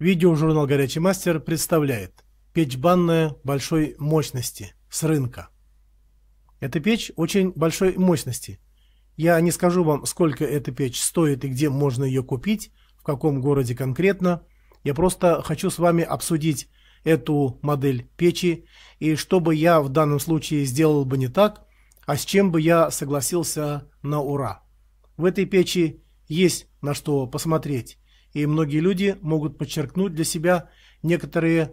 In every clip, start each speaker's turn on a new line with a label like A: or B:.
A: Видеожурнал «Горячий мастер» представляет печь банная большой мощности с рынка. Эта печь очень большой мощности. Я не скажу вам, сколько эта печь стоит и где можно ее купить, в каком городе конкретно. Я просто хочу с вами обсудить эту модель печи и что бы я в данном случае сделал бы не так, а с чем бы я согласился на ура. В этой печи есть на что посмотреть и многие люди могут подчеркнуть для себя некоторые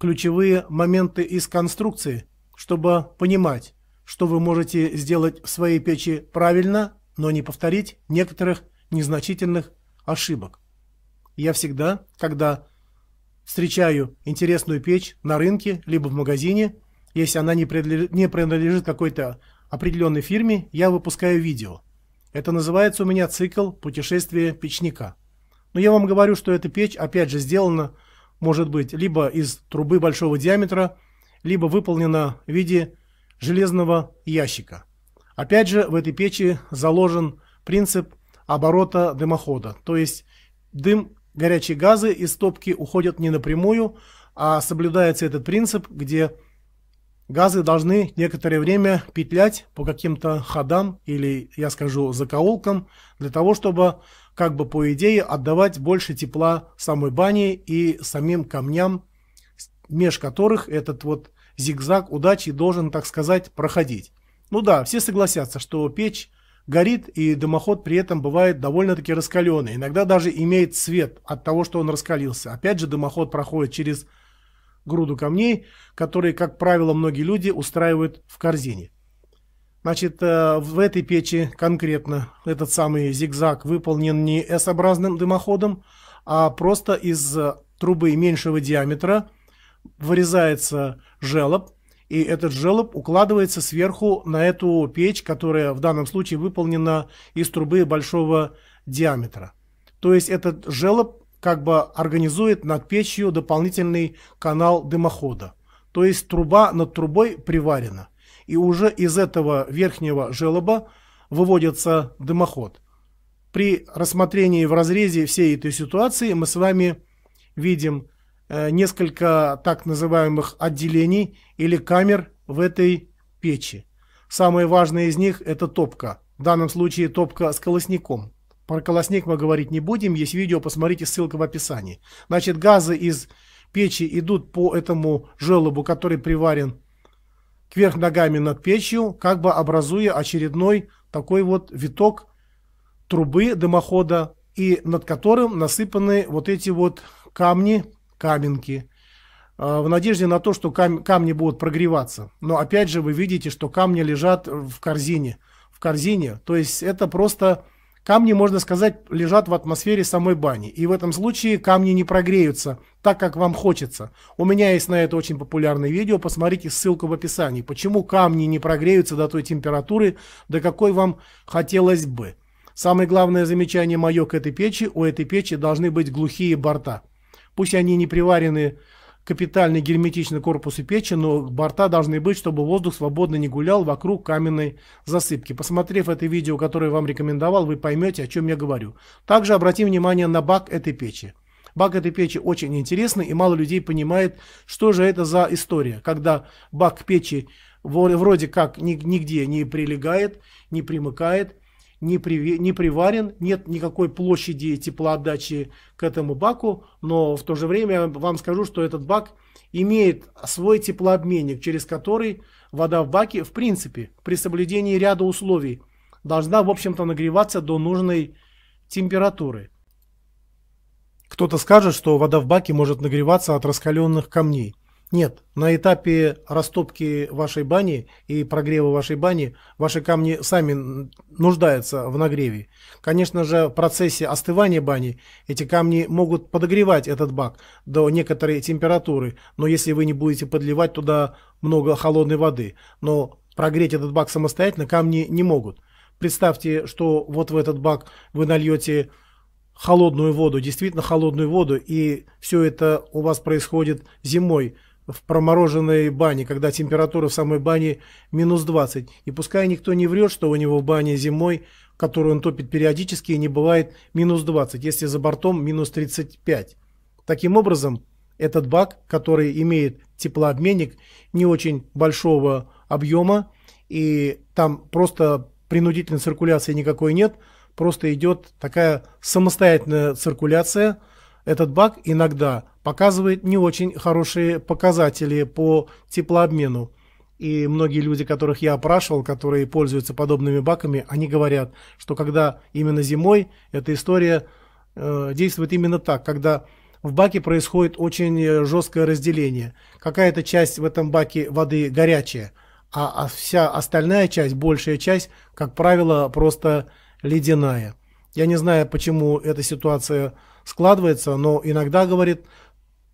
A: ключевые моменты из конструкции, чтобы понимать, что вы можете сделать в своей печи правильно, но не повторить некоторых незначительных ошибок. Я всегда, когда встречаю интересную печь на рынке, либо в магазине, если она не принадлежит, какой-то определенной фирме, я выпускаю видео. Это называется у меня цикл путешествия печника». Но я вам говорю, что эта печь, опять же, сделана, может быть, либо из трубы большого диаметра, либо выполнена в виде железного ящика. Опять же, в этой печи заложен принцип оборота дымохода, то есть дым, горячие газы из топки уходят не напрямую, а соблюдается этот принцип, где газы должны некоторое время петлять по каким-то ходам или, я скажу, закоулкам, для того, чтобы как бы по идее отдавать больше тепла самой бане и самим камням, меж которых этот вот зигзаг удачи должен, так сказать, проходить. Ну да, все согласятся, что печь горит и дымоход при этом бывает довольно-таки раскаленный, иногда даже имеет цвет от того, что он раскалился. Опять же дымоход проходит через груду камней, которые, как правило, многие люди устраивают в корзине. Значит, э, в этой печи конкретно этот самый зигзаг выполнен не S-образным дымоходом, а просто из э, трубы меньшего диаметра вырезается желоб, и этот желоб укладывается сверху на эту печь, которая в данном случае выполнена из трубы большого диаметра. То есть этот желоб как бы организует над печью дополнительный канал дымохода. То есть труба над трубой приварена и уже из этого верхнего желоба выводится дымоход. При рассмотрении в разрезе всей этой ситуации мы с вами видим э, несколько так называемых отделений или камер в этой печи. Самое важное из них – это топка. В данном случае топка с колосником. Про колосник мы говорить не будем, есть видео, посмотрите, ссылка в описании. Значит, газы из печи идут по этому желобу, который приварен кверх ногами над печью, как бы образуя очередной такой вот виток трубы дымохода, и над которым насыпаны вот эти вот камни, каменки, а, в надежде на то, что камни будут прогреваться. Но опять же вы видите, что камни лежат в корзине. В корзине, то есть это просто Камни, можно сказать, лежат в атмосфере самой бани, и в этом случае камни не прогреются так, как вам хочется. У меня есть на это очень популярное видео, посмотрите ссылку в описании. Почему камни не прогреются до той температуры, до какой вам хотелось бы. Самое главное замечание мое к этой печи, у этой печи должны быть глухие борта. Пусть они не приварены капитально корпус и печи, но борта должны быть, чтобы воздух свободно не гулял вокруг каменной засыпки. Посмотрев это видео, которое я вам рекомендовал, вы поймете, о чем я говорю. Также обратим внимание на бак этой печи. Бак этой печи очень интересный, и мало людей понимает, что же это за история, когда бак печи вроде как нигде не прилегает, не примыкает, не, при, не приварен, нет никакой площади теплоотдачи к этому баку, но в то же время я вам скажу, что этот бак имеет свой теплообменник, через который вода в баке, в принципе, при соблюдении ряда условий, должна, в общем-то, нагреваться до нужной температуры. Кто-то скажет, что вода в баке может нагреваться от раскаленных камней. Нет, на этапе растопки вашей бани и прогрева вашей бани ваши камни сами нуждаются в нагреве. Конечно же, в процессе остывания бани эти камни могут подогревать этот бак до некоторой температуры, но если вы не будете подливать туда много холодной воды, но прогреть этот бак самостоятельно камни не могут. Представьте, что вот в этот бак вы нальете холодную воду, действительно холодную воду, и все это у вас происходит зимой – в промороженной бане, когда температура в самой бане минус 20. И пускай никто не врет, что у него в бане зимой, которую он топит периодически, не бывает минус 20, если за бортом минус 35. Таким образом, этот бак, который имеет теплообменник не очень большого объема, и там просто принудительной циркуляции никакой нет, просто идет такая самостоятельная циркуляция – этот бак иногда показывает не очень хорошие показатели по теплообмену. И многие люди, которых я опрашивал, которые пользуются подобными баками, они говорят, что когда именно зимой эта история э, действует именно так, когда в баке происходит очень э, жесткое разделение. Какая-то часть в этом баке воды горячая, а, а вся остальная часть, большая часть, как правило, просто ледяная. Я не знаю, почему эта ситуация складывается, но иногда, говорит,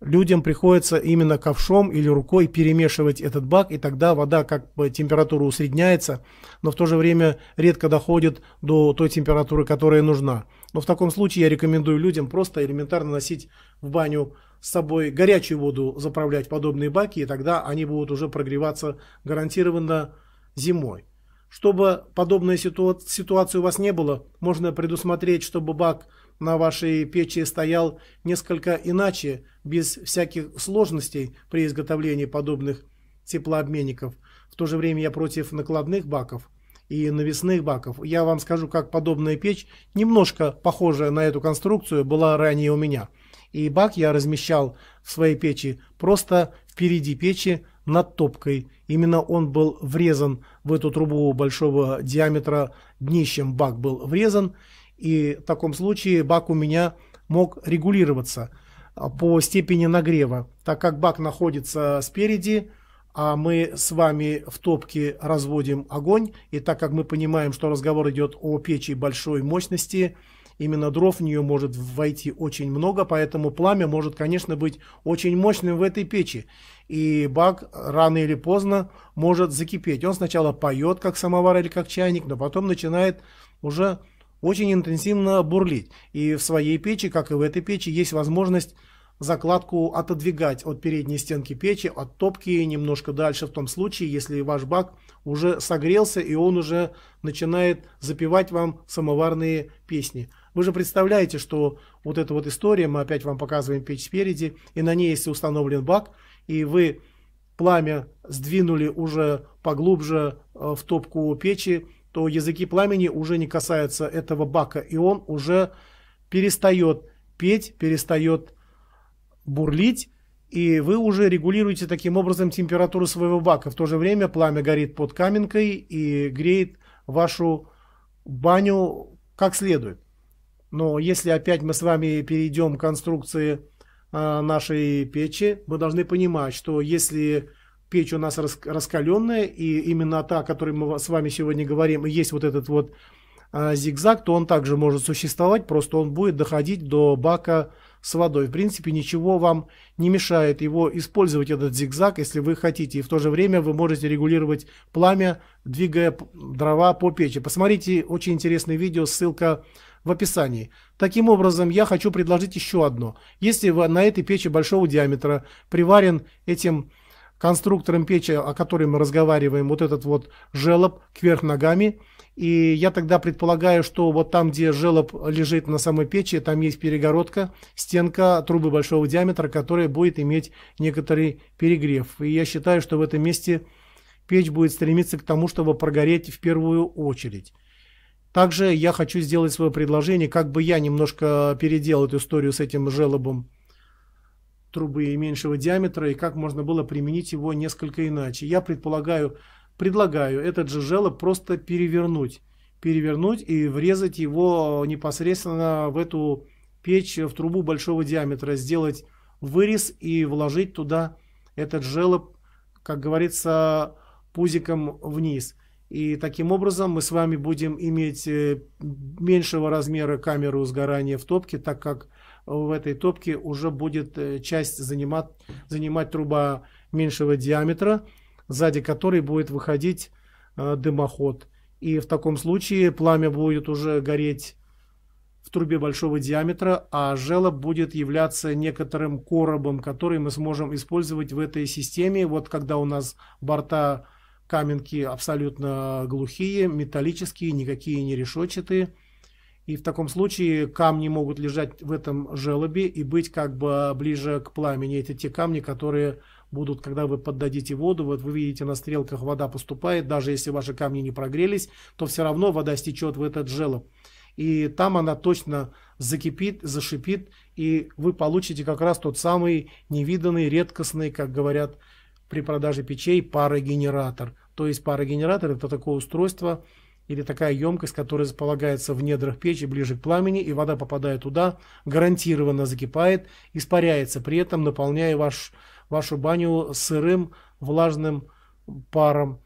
A: людям приходится именно ковшом или рукой перемешивать этот бак, и тогда вода как бы температура усредняется, но в то же время редко доходит до той температуры, которая нужна. Но в таком случае я рекомендую людям просто элементарно носить в баню с собой горячую воду, заправлять подобные баки, и тогда они будут уже прогреваться гарантированно зимой. Чтобы подобной ситуации у вас не было, можно предусмотреть, чтобы бак – на вашей печи стоял несколько иначе, без всяких сложностей при изготовлении подобных теплообменников. В то же время я против накладных баков и навесных баков. Я вам скажу, как подобная печь, немножко похожая на эту конструкцию, была ранее у меня. И бак я размещал в своей печи просто впереди печи над топкой. Именно он был врезан в эту трубу большого диаметра, днищем бак был врезан. И в таком случае бак у меня мог регулироваться а, по степени нагрева. Так как бак находится спереди, а мы с вами в топке разводим огонь, и так как мы понимаем, что разговор идет о печи большой мощности, именно дров в нее может войти очень много, поэтому пламя может, конечно, быть очень мощным в этой печи. И бак рано или поздно может закипеть. Он сначала поет, как самовар или как чайник, но потом начинает уже очень интенсивно бурлить. И в своей печи, как и в этой печи, есть возможность закладку отодвигать от передней стенки печи, от топки немножко дальше, в том случае, если ваш бак уже согрелся и он уже начинает запивать вам самоварные песни. Вы же представляете, что вот эта вот история, мы опять вам показываем печь спереди, и на ней, если установлен бак, и вы пламя сдвинули уже поглубже э, в топку печи, то языки пламени уже не касаются этого бака, и он уже перестает петь, перестает бурлить, и вы уже регулируете таким образом температуру своего бака. В то же время пламя горит под каменкой и греет вашу баню как следует. Но если опять мы с вами перейдем к конструкции а, нашей печи, мы должны понимать, что если печь у нас раскаленная, и именно та, о которой мы с вами сегодня говорим, и есть вот этот вот а, зигзаг, то он также может существовать, просто он будет доходить до бака с водой. В принципе, ничего вам не мешает его использовать, этот зигзаг, если вы хотите. И в то же время вы можете регулировать пламя, двигая дрова по печи. Посмотрите очень интересное видео, ссылка в описании. Таким образом, я хочу предложить еще одно. Если вы на этой печи большого диаметра приварен этим конструктором печи, о которой мы разговариваем, вот этот вот желоб кверх ногами. И я тогда предполагаю, что вот там, где желоб лежит на самой печи, там есть перегородка, стенка трубы большого диаметра, которая будет иметь некоторый перегрев. И я считаю, что в этом месте печь будет стремиться к тому, чтобы прогореть в первую очередь. Также я хочу сделать свое предложение, как бы я немножко переделал эту историю с этим желобом трубы меньшего диаметра и как можно было применить его несколько иначе. Я предполагаю, предлагаю этот же желоб просто перевернуть. Перевернуть и врезать его непосредственно в эту печь в трубу большого диаметра. Сделать вырез и вложить туда этот желоб, как говорится, пузиком вниз. И таким образом мы с вами будем иметь э, меньшего размера камеру сгорания в топке, так как в этой топке уже будет э, часть занимать, занимать труба меньшего диаметра, сзади которой будет выходить э, дымоход. И в таком случае пламя будет уже гореть в трубе большого диаметра, а желоб будет являться некоторым коробом, который мы сможем использовать в этой системе. Вот когда у нас борта каменки абсолютно глухие, металлические, никакие не решетчатые – и в таком случае камни могут лежать в этом желобе и быть как бы ближе к пламени. Это те камни, которые будут, когда вы поддадите воду, вот вы видите на стрелках вода поступает, даже если ваши камни не прогрелись, то все равно вода стечет в этот желоб. И там она точно закипит, зашипит, и вы получите как раз тот самый невиданный, редкостный, как говорят при продаже печей, парогенератор. То есть парогенератор это такое устройство, или такая емкость, которая располагается в недрах печи ближе к пламени, и вода, попадая туда, гарантированно закипает, испаряется, при этом наполняя ваш, вашу баню сырым, влажным паром.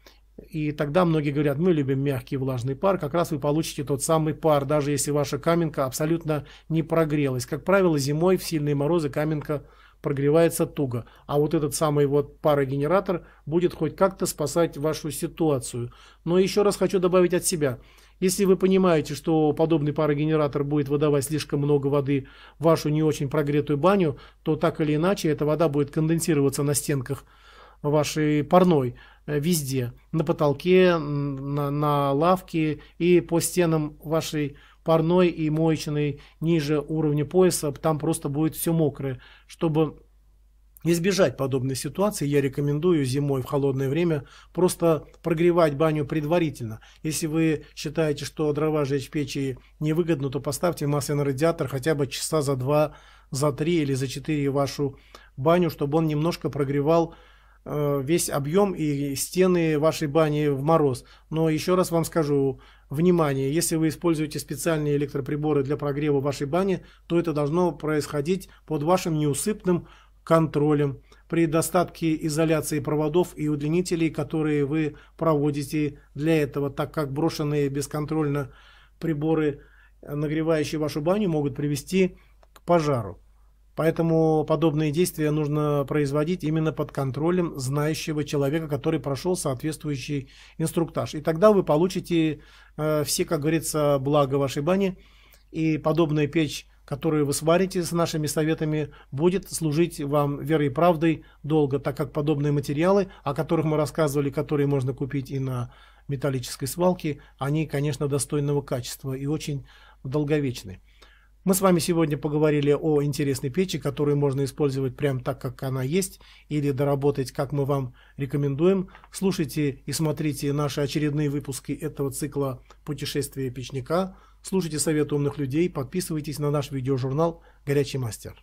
A: И тогда многие говорят, мы любим мягкий влажный пар, как раз вы получите тот самый пар, даже если ваша каменка абсолютно не прогрелась. Как правило, зимой в сильные морозы каменка прогрелась прогревается туго. А вот этот самый вот парогенератор будет хоть как-то спасать вашу ситуацию. Но еще раз хочу добавить от себя. Если вы понимаете, что подобный парогенератор будет выдавать слишком много воды в вашу не очень прогретую баню, то так или иначе эта вода будет конденсироваться на стенках вашей парной э, везде, на потолке, на, на лавке и по стенам вашей парной и моечной ниже уровня пояса, там просто будет все мокрое. Чтобы избежать подобной ситуации, я рекомендую зимой в холодное время просто прогревать баню предварительно. Если вы считаете, что дрова жечь в печи невыгодно, то поставьте масляный радиатор хотя бы часа за два, за три или за четыре вашу баню, чтобы он немножко прогревал Э, весь объем и стены вашей бани в мороз. Но еще раз вам скажу, внимание, если вы используете специальные электроприборы для прогрева вашей бани, то это должно происходить под вашим неусыпным контролем при достатке изоляции проводов и удлинителей, которые вы проводите для этого, так как брошенные бесконтрольно приборы, э, нагревающие вашу баню, могут привести к пожару. Поэтому подобные действия нужно производить именно под контролем знающего человека, который прошел соответствующий инструктаж. И тогда вы получите э, все, как говорится, блага вашей бани. И подобная печь, которую вы сварите с нашими советами, будет служить вам верой и правдой долго, так как подобные материалы, о которых мы рассказывали, которые можно купить и на металлической свалке, они, конечно, достойного качества и очень долговечны. Мы с вами сегодня поговорили о интересной печи, которую можно использовать прямо так, как она есть, или доработать, как мы вам рекомендуем. Слушайте и смотрите наши очередные выпуски этого цикла «Путешествие печника». Слушайте советы умных людей, подписывайтесь на наш видеожурнал «Горячий мастер».